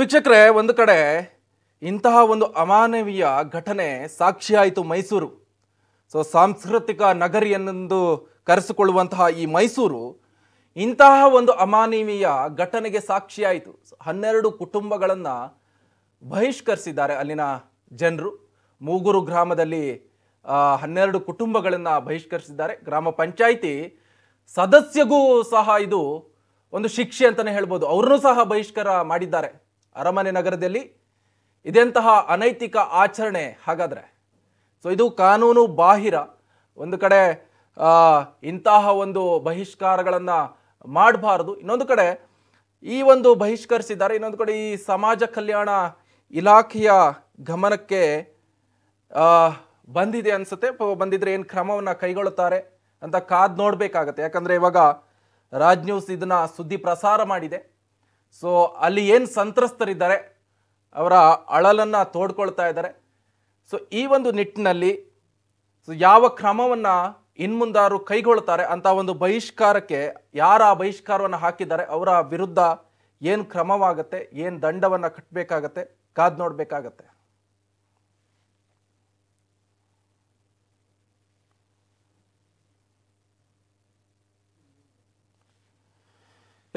ವೀಕ್ಷಕರೇ ಒಂದು ಕಡೆ ಇಂತಹ ಒಂದು ಅಮಾನವೀಯ ಘಟನೆ ಸಾಕ್ಷಿಯಾಯಿತು ಮೈಸೂರು ಸೊ ಸಾಂಸ್ಕೃತಿಕ ಎಂದು ಕರೆಸಿಕೊಳ್ಳುವಂತಹ ಈ ಮೈಸೂರು ಇಂತಹ ಒಂದು ಅಮಾನವೀಯ ಘಟನೆಗೆ ಸಾಕ್ಷಿಯಾಯಿತು ಹನ್ನೆರಡು ಕುಟುಂಬಗಳನ್ನು ಬಹಿಷ್ಕರಿಸಿದ್ದಾರೆ ಅಲ್ಲಿನ ಜನರು ಮೂಗುರು ಗ್ರಾಮದಲ್ಲಿ ಹನ್ನೆರಡು ಕುಟುಂಬಗಳನ್ನು ಬಹಿಷ್ಕರಿಸಿದ್ದಾರೆ ಗ್ರಾಮ ಪಂಚಾಯಿತಿ ಸದಸ್ಯಗೂ ಸಹ ಇದು ಒಂದು ಶಿಕ್ಷೆ ಅಂತಲೇ ಹೇಳ್ಬೋದು ಅವ್ರನ್ನೂ ಸಹ ಬಹಿಷ್ಕಾರ ಮಾಡಿದ್ದಾರೆ ಅರಮನೆ ನಗರದಲ್ಲಿ ಇದೆಂತಹ ಅನೈತಿಕ ಆಚರಣೆ ಹಾಗಾದರೆ ಸೊ ಇದು ಕಾನೂನು ಬಾಹಿರ ಒಂದು ಕಡೆ ಇಂತಹ ಒಂದು ಬಹಿಷ್ಕಾರಗಳನ್ನು ಮಾಡಬಾರದು ಇನ್ನೊಂದು ಕಡೆ ಈ ಒಂದು ಬಹಿಷ್ಕರಿಸಿದ್ದಾರೆ ಇನ್ನೊಂದು ಕಡೆ ಈ ಸಮಾಜ ಕಲ್ಯಾಣ ಇಲಾಖೆಯ ಗಮನಕ್ಕೆ ಬಂದಿದೆ ಅನಿಸುತ್ತೆ ಬಂದಿದ್ರೆ ಏನು ಕ್ರಮವನ್ನು ಕೈಗೊಳ್ಳುತ್ತಾರೆ ಅಂತ ಕಾದ್ ನೋಡಬೇಕಾಗತ್ತೆ ಯಾಕಂದರೆ ಇವಾಗ ರಾಜ್ ನ್ಯೂಸ್ ಇದನ್ನ ಸುದ್ದಿ ಪ್ರಸಾರ ಮಾಡಿದೆ ಸೊ ಅಲ್ಲಿ ಏನು ಸಂತ್ರಸ್ತರಿದ್ದಾರೆ ಅವರ ಅಳಲನ್ನು ತೋಡ್ಕೊಳ್ತಾ ಇದ್ದಾರೆ ಸೊ ಈ ಒಂದು ನಿಟ್ಟಿನಲ್ಲಿ ಸೊ ಯಾವ ಕ್ರಮವನ್ನು ಇನ್ಮುಂದಾರು ಕೈಗೊಳ್ತಾರೆ ಅಂತ ಒಂದು ಬಹಿಷ್ಕಾರಕ್ಕೆ ಯಾರ ಆ ಬಹಿಷ್ಕಾರವನ್ನು ಹಾಕಿದ್ದಾರೆ ಅವರ ವಿರುದ್ಧ ಏನು ಕ್ರಮವಾಗುತ್ತೆ ಏನು ದಂಡವನ್ನು ಕಟ್ಟಬೇಕಾಗತ್ತೆ ಕಾದು ನೋಡಬೇಕಾಗತ್ತೆ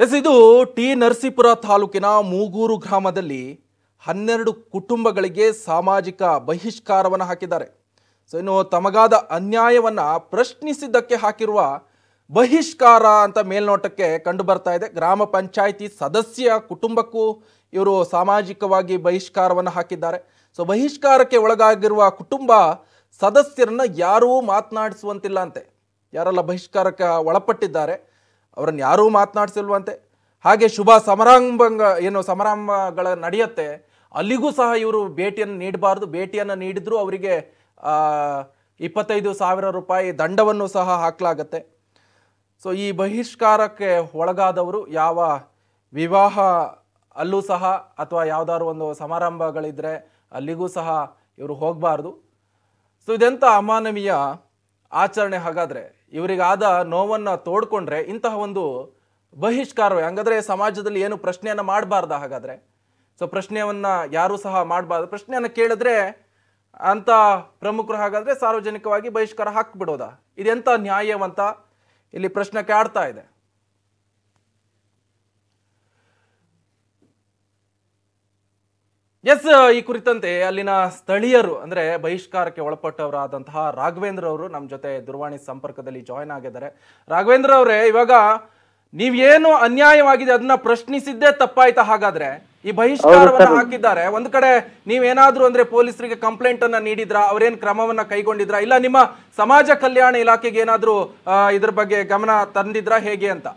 ಎಸ್ ಇದು ಟಿ ನರಸೀಪುರ ತಾಲೂಕಿನ ಮೂಗೂರು ಗ್ರಾಮದಲ್ಲಿ ಹನ್ನೆರಡು ಕುಟುಂಬಗಳಿಗೆ ಸಾಮಾಜಿಕ ಬಹಿಷ್ಕಾರವನ್ನು ಹಾಕಿದ್ದಾರೆ ಸೊ ಇನ್ನು ತಮಗಾದ ಅನ್ಯಾಯವನ್ನು ಪ್ರಶ್ನಿಸಿದ್ದಕ್ಕೆ ಹಾಕಿರುವ ಬಹಿಷ್ಕಾರ ಅಂತ ಮೇಲ್ನೋಟಕ್ಕೆ ಕಂಡು ಬರ್ತಾ ಇದೆ ಗ್ರಾಮ ಪಂಚಾಯಿತಿ ಸದಸ್ಯ ಕುಟುಂಬಕ್ಕೂ ಇವರು ಸಾಮಾಜಿಕವಾಗಿ ಬಹಿಷ್ಕಾರವನ್ನು ಹಾಕಿದ್ದಾರೆ ಸೊ ಬಹಿಷ್ಕಾರಕ್ಕೆ ಒಳಗಾಗಿರುವ ಕುಟುಂಬ ಸದಸ್ಯರನ್ನು ಯಾರೂ ಮಾತನಾಡಿಸುವಂತಿಲ್ಲ ಅಂತೆ ಯಾರೆಲ್ಲ ಬಹಿಷ್ಕಾರಕ್ಕೆ ಒಳಪಟ್ಟಿದ್ದಾರೆ ಅವರನ್ನು ಯಾರೂ ಮಾತನಾಡಿಸಿಲ್ವಂತೆ ಹಾಗೆ ಶುಭ ಸಮಾರಂಭ ಏನು ಸಮಾರಂಭಗಳ ನಡೆಯುತ್ತೆ ಅಲ್ಲಿಗೂ ಸಹ ಇವರು ಭೇಟಿಯನ್ನು ನೀಡಬಾರ್ದು ಭೇಟಿಯನ್ನು ನೀಡಿದ್ರು ಅವರಿಗೆ ಇಪ್ಪತ್ತೈದು ಸಾವಿರ ರೂಪಾಯಿ ದಂಡವನ್ನು ಸಹ ಹಾಕಲಾಗತ್ತೆ ಸೊ ಈ ಬಹಿಷ್ಕಾರಕ್ಕೆ ಒಳಗಾದವರು ಯಾವ ವಿವಾಹ ಅಲ್ಲೂ ಸಹ ಅಥವಾ ಯಾವುದಾದ್ರು ಒಂದು ಸಮಾರಂಭಗಳಿದ್ದರೆ ಅಲ್ಲಿಗೂ ಸಹ ಇವರು ಹೋಗಬಾರ್ದು ಸೊ ಇದೆಂಥ ಅಮಾನವೀಯ ಆಚರಣೆ ಹಾಗಾದರೆ ಇವರಿಗಾದ ನೋವನ್ನು ತೋಡ್ಕೊಂಡ್ರೆ ಇಂತಹ ಒಂದು ಬಹಿಷ್ಕಾರವೇ ಹಂಗಾದ್ರೆ ಸಮಾಜದಲ್ಲಿ ಏನು ಪ್ರಶ್ನೆಯನ್ನು ಮಾಡಬಾರ್ದ ಹಾಗಾದರೆ ಸೊ ಪ್ರಶ್ನೆಯನ್ನು ಯಾರೂ ಸಹ ಮಾಡಬಾರ್ದು ಪ್ರಶ್ನೆಯನ್ನು ಕೇಳಿದ್ರೆ ಅಂತ ಪ್ರಮುಖರು ಹಾಗಾದರೆ ಸಾರ್ವಜನಿಕವಾಗಿ ಬಹಿಷ್ಕಾರ ಹಾಕ್ಬಿಡೋದಾ ಇದೆಂಥ ನ್ಯಾಯವಂತ ಇಲ್ಲಿ ಪ್ರಶ್ನೆ ಕಾಡ್ತಾ ಇದೆ ಎಸ್ ಈ ಕುರಿತಂತೆ ಅಲ್ಲಿನ ಸ್ಥಳೀಯರು ಅಂದ್ರೆ ಬಹಿಷ್ಕಾರಕ್ಕೆ ಒಳಪಟ್ಟವರಾದಂತಹ ರಾಘವೇಂದ್ರ ಅವರು ನಮ್ಮ ಜೊತೆ ದೂರವಾಣಿ ಸಂಪರ್ಕದಲ್ಲಿ ಜಾಯ್ನ್ ಆಗಿದ್ದಾರೆ ರಾಘವೇಂದ್ರ ಅವರೇ ಇವಾಗ ನೀವೇನು ಅನ್ಯಾಯವಾಗಿದೆ ಅದನ್ನ ಪ್ರಶ್ನಿಸಿದ್ದೇ ತಪ್ಪಾಯ್ತಾ ಹಾಗಾದ್ರೆ ಈ ಬಹಿಷ್ಕಾರವನ್ನ ಹಾಕಿದ್ದಾರೆ ಒಂದ್ ಕಡೆ ನೀವೇನಾದ್ರೂ ಅಂದ್ರೆ ಪೊಲೀಸರಿಗೆ ಕಂಪ್ಲೇಂಟ್ ಅನ್ನ ನೀಡಿದ್ರ ಅವ್ರೇನ್ ಕ್ರಮವನ್ನ ಕೈಗೊಂಡಿದ್ರ ಇಲ್ಲ ನಿಮ್ಮ ಸಮಾಜ ಕಲ್ಯಾಣ ಇಲಾಖೆಗೆ ಏನಾದ್ರೂ ಇದ್ರ ಬಗ್ಗೆ ಗಮನ ತಂದಿದ್ರ ಹೇಗೆ ಅಂತ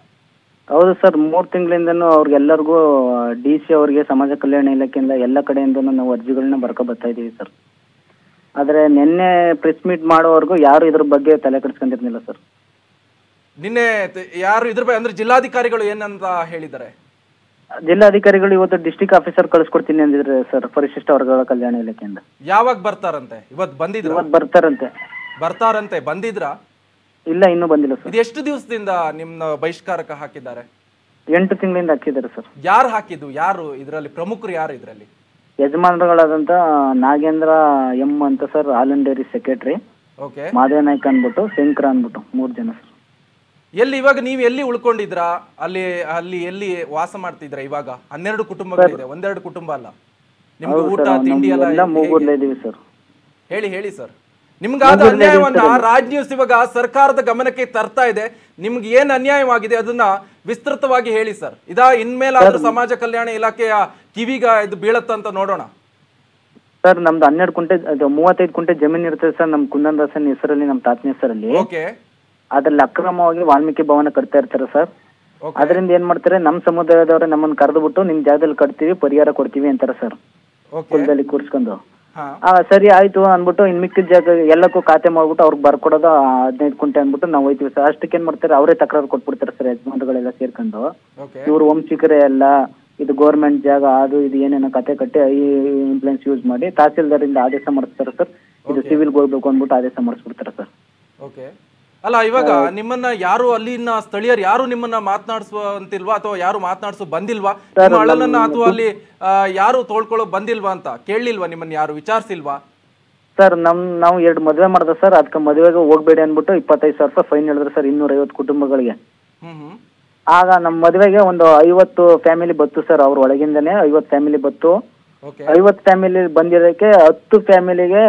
ಹೌದು ಸರ್ ಮೂರು ಅವ್ರಿಗೆ ಎಲ್ಲರಿಗೂ ಡಿ ಸಿ ಅವರಿಗೆ ಸಮಾಜ ಕಲ್ಯಾಣ ಇಲಾಖೆಯಿಂದ ಎಲ್ಲ ಕಡೆಯಿಂದ ನಾವು ಅರ್ಜಿಗಳನ್ನ ಬರ್ಕೊ ಬರ್ತಾ ಇದ್ದೀವಿ ಸರ್ ಆದರೆ ನಿನ್ನೆ ಪ್ರೆಸ್ ಮೀಟ್ ಮಾಡೋವರೆಗೂ ಯಾರು ಇದ್ರ ಬಗ್ಗೆ ತಲೆ ಕೆಡಿಸ್ಕೊಂಡಿರ್ಲಿಲ್ಲ ಸರ್ ನಿನ್ನೆ ಯಾರು ಇದ್ರ ಬಗ್ಗೆ ಅಂದ್ರೆ ಜಿಲ್ಲಾಧಿಕಾರಿಗಳು ಏನಂತ ಹೇಳಿದ್ದಾರೆ ಜಿಲ್ಲಾಧಿಕಾರಿಗಳು ಇವತ್ತು ಡಿಸ್ಟಿಕ್ ಆಫೀಸರ್ ಕಳಿಸ್ಕೊಡ್ತೀನಿ ಅಂದಿದ್ರೆ ಸರ್ ಪರಿಶಿಷ್ಟ ವರ್ಗಗಳ ಕಲ್ಯಾಣ ಇಲಾಖೆಯಿಂದ ಯಾವಾಗ ಬರ್ತಾರಂತೆ ಇವತ್ತು ಬಂದಿದ್ರು ಇವತ್ತು ಬರ್ತಾರಂತೆ ಬರ್ತಾರಂತೆ ಬಂದಿದ್ರಾ ಇಲ್ಲ ಇನ್ನು ಬಂದಿಲ್ಲ ಸರ್ ಇದು ಎಷ್ಟು ದಿವಸದಿಂದ ನಿಮ್ಮ ಬಹಿಷ್ಕಾರಕ್ಕೆ ಹಾಕಿದ್ದಾರೆ ಎಂಟು ತಿಂಗಳಿಂದ ಹಾಕಿದ್ದಾರೆ ಸರ್ ಯಾರು ಹಾಕಿದ್ದು ಯಾರು ಇದರಲ್ಲಿ ಪ್ರಮುಖರು ಯಾರು ಇದರಲ್ಲಿ ಯಜಮಾನರುಗಳಾದಂತ ನಾಗೇಂದ್ರ ಎಂ ಅಂತ ಸರ್ ಹಾಲನ್ dairy secretary okay Madeva Naik ಅಂದ್ಬಿಟ್ಟು ಶಂಕರ ಅಂದ್ಬಿಟ್ಟು ಮೂರು ಜನ ಸರ್ ಎಲ್ಲಿ ಇವಾಗ ನೀವು ಎಲ್ಲಿ ಉಳ್ಕೊಂಡಿದ್ರಾ ಅಲ್ಲಿ ಅಲ್ಲಿ ಎಲ್ಲಿ ವಾಸ ಮಾಡ್ತಿದ್ರ ಇವಾಗ ಹನ್ನೆರಡು ಕುಟುಂಬಗಳಿದೆ ಒಂದೆರಡು ಕುಟುಂಬ ಅಲ್ಲ ನಿಮ್ಗೆ ಊಟ ತಿಂಡಿ ಎಲ್ಲ ಇದೀವಿ ಸರ್ ಹೇಳಿ ಹೇಳಿ ಸರ್ ನಿಮ್ಗಾದ ಅನ್ಯಾಯವನ್ನ ರಾಜ್ ನ್ಯೂಸ್ ಇವಾಗ ಸರ್ಕಾರದ ಗಮನಕ್ಕೆ ತರ್ತಾ ಇದೆ ನಿಮ್ಗೆ ಏನ್ ಅನ್ಯಾಯವಾಗಿದೆ ಅದನ್ನ ವಿಸ್ತೃತವಾಗಿ ಹೇಳಿ ಸರ್ ಇದ ಇನ್ಮೇಲಾದ್ರೂ ಸಮಾಜ ಕಲ್ಯಾಣ ಇಲಾಖೆಯ ಕಿವಿಗ ಇದು ಅಂತ ನೋಡೋಣ ಸರ್ ನಮ್ದು ಹನ್ನೆರಡು ಕುಂಟೆ ಮೂವತ್ತೈದು ಕುಂಟೆ ಜಮೀನು ಇರ್ತದೆ ಸರ್ ನಮ್ ಕುಂದನ್ ಹೆಸರಲ್ಲಿ ನಮ್ ತಾತನ ಹೆಸರಲ್ಲಿ ಅದ್ರಲ್ಲಿ ಅಕ್ರಮವಾಗಿ ವಾಲ್ಮೀಕಿ ಭವನ ಕಟ್ತಾ ಇರ್ತಾರೆ ಸರ್ ಅದರಿಂದ ಏನ್ ಮಾಡ್ತಾರೆ ನಮ್ ಸಮುದಾಯದವ್ರೆ ನಮ್ಮನ್ನ ಕರೆದು ಬಿಟ್ಟು ನಿಮ್ ಜಾಗದಲ್ಲಿ ಕಟ್ತೀವಿ ಪರಿಹಾರ ಕೊಡ್ತೀವಿ ಅಂತಾರೆ ಸರ್ ಕುಲದಲ್ಲಿ ಕೂರ್ಸ್ಕೊಂಡು ಸರಿ ಆಯ್ತು ಅಂದ್ಬಿಟ್ಟು ಇನ್ ಮಿಕ್ಕಿದ ಜಾಗ ಎಲ್ಲಕ್ಕೂ ಖಾತೆ ಮಾಡ್ಬಿಟ್ಟು ಅವ್ರಿಗೆ ಬರ್ಕೊಡೋದು ಹದಿನೈದು ಕುಂಟೆ ಅಂದ್ಬಿಟ್ಟು ನಾವ್ ಹೋಯ್ತೀವಿ ಸರ್ ಅಷ್ಟಕ್ಕೆ ಏನ್ ಮಾಡ್ತಾರೆ ಅವರೇ ತಕರಾರು ಕೊಟ್ಬಿಡ್ತಾರೆ ಸರ್ ಯಜಮಾನರುಗಳೆಲ್ಲ ಸೇರ್ಕೊಂಡು ಇವ್ರು ವಂಶಿಕರೇ ಎಲ್ಲ ಇದು ಗೌರ್ಮೆಂಟ್ ಜಾಗ ಅದು ಇದು ಏನೇನೋ ಕತೆ ಕಟ್ಟಿ ಈ ಇಂಪ್ಲೆನ್ಸ್ ಯೂಸ್ ಮಾಡಿ ತಹಸೀಲ್ದಾರ್ ಇಂದ ಆದೇಶ ಮಾಡಿಸ್ತಾರೆ ಸರ್ ಇದು ಸಿವಿಲ್ ಹೋಗ್ಬೇಕು ಅಂದ್ಬಿಟ್ಟು ಆದೇಶ ಮಾಡಿಸ್ಬಿಡ್ತಾರೆ ಸರ್ ಓಕೆ ಅಲ್ಲ ಇವಾಗ ನಿಮ್ಮನ್ನ ಯಾರು ಅಲ್ಲಿನ ಸ್ಥಳೀಯರು ಯಾರು ನಿಮ್ಮನ್ನ ಅಂತಿಲ್ವಾ ಅಥವಾ ಯಾರು ಮಾತನಾಡಿಸು ಬಂದಿಲ್ವಾ ನಿಮ್ಮ ಅಳಲನ್ನ ಅಥವಾ ಅಲ್ಲಿ ಯಾರು ತೋಳ್ಕೊಳ್ಳೋ ಬಂದಿಲ್ವಾ ಅಂತ ಕೇಳಲಿಲ್ವಾ ನಿಮ್ಮನ್ನ ಯಾರು ವಿಚಾರಿಸಿಲ್ವಾ ಸರ್ ನಮ್ ನಾವು ಎರಡು ಮದುವೆ ಮಾಡ್ದೆ ಸರ್ ಅದಕ್ಕೆ ಮದುವೆಗೆ ಹೋಗ್ಬೇಡಿ ಅನ್ಬಿಟ್ಟು ಇಪ್ಪತ್ತೈದು ಸಾವಿರ ರೂಪಾಯಿ ಫೈನ್ ಹೇಳಿದ್ರು ಸರ್ ಇನ್ನೂರ ಐವತ್ತು ಕುಟುಂಬಗಳಿಗೆ ಆಗ ನಮ್ಮ ಮದುವೆಗೆ ಒಂದು ಐವತ್ತು ಫ್ಯಾಮಿಲಿ ಬತ್ತು ಸರ್ ಅವ್ರ ಒಳಗಿಂದನೇ ಐವತ್ತು ಫ್ಯಾಮಿಲಿ ಬತ್ತು ಐವತ್ತು ಫ್ಯಾಮಿಲಿ ಬಂದಿರೋಕೆ ಹತ್ತು ಫ್ಯಾಮಿಲಿಗೆ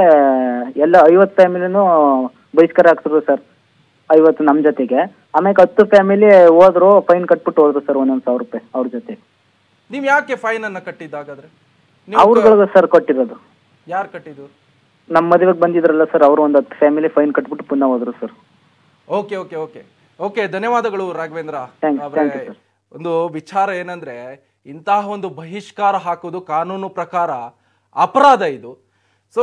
ಎಲ್ಲ ಐವತ್ತು ಫ್ಯಾಮಿಲಿನೂ ಬಹಿಷ್ಕಾರ ಆಗ್ತಿದ್ರು ಸರ್ ಐವತ್ತು ನಮ್ಮ ಜೊತೆಗೆ ಆಮೇಲೆ ಹತ್ತು ಫ್ಯಾಮಿಲಿ ಹೋದ್ರು ಫೈನ್ ಕಟ್ಬಿಟ್ಟು ಹೋದ್ರು ಸರ್ ಒಂದೊಂದು ಸಾವಿರ ರೂಪಾಯಿ ಅವ್ರ ಜೊತೆ ನೀವ್ ಯಾಕೆ ಫೈನ್ ಅನ್ನ ಕಟ್ಟಿದ್ದಾಗಾದ್ರೆ ಅವ್ರಗಳಿಗೆ ಸರ್ ಕೊಟ್ಟಿರೋದು ಯಾರು ಕಟ್ಟಿದ್ರು ನಮ್ಮ ಮದುವೆಗೆ ಬಂದಿದ್ರಲ್ಲ ಸರ್ ಅವರು ಒಂದು ಹತ್ತು ಫ್ಯಾಮಿಲಿ ಫೈನ್ ಕಟ್ಬಿಟ್ಟು ಪುನಃ ಹೋದ್ರು sir okay okay okay okay ಧನ್ಯವಾದಗಳು ರಾಘವೇಂದ್ರ ಒಂದು ವಿಚಾರ ಏನಂದ್ರೆ ಇಂತಹ ಒಂದು ಬಹಿಷ್ಕಾರ ಹಾಕೋದು ಕಾನೂನು ಪ್ರಕಾರ ಅಪರಾಧ ಇದು ಸೊ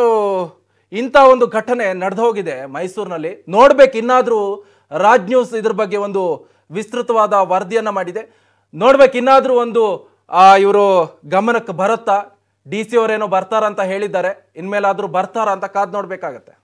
ಇಂಥ ಒಂದು ಘಟನೆ ನಡೆದು ಹೋಗಿದೆ ಮೈಸೂರಿನಲ್ಲಿ ನೋಡ್ಬೇಕು ಇನ್ನಾದರೂ ರಾಜ್ ನ್ಯೂಸ್ ಇದ್ರ ಬಗ್ಗೆ ಒಂದು ವಿಸ್ತೃತವಾದ ವರದಿಯನ್ನು ಮಾಡಿದೆ ನೋಡ್ಬೇಕು ಇನ್ನಾದರೂ ಒಂದು ಇವರು ಗಮನಕ್ಕೆ ಬರುತ್ತಾ ಡಿ ಸಿ ಅವರೇನೋ ಬರ್ತಾರಂತ ಹೇಳಿದ್ದಾರೆ ಇನ್ಮೇಲಾದರೂ ಬರ್ತಾರ ಅಂತ ಕಾದು ನೋಡ್ಬೇಕಾಗತ್ತೆ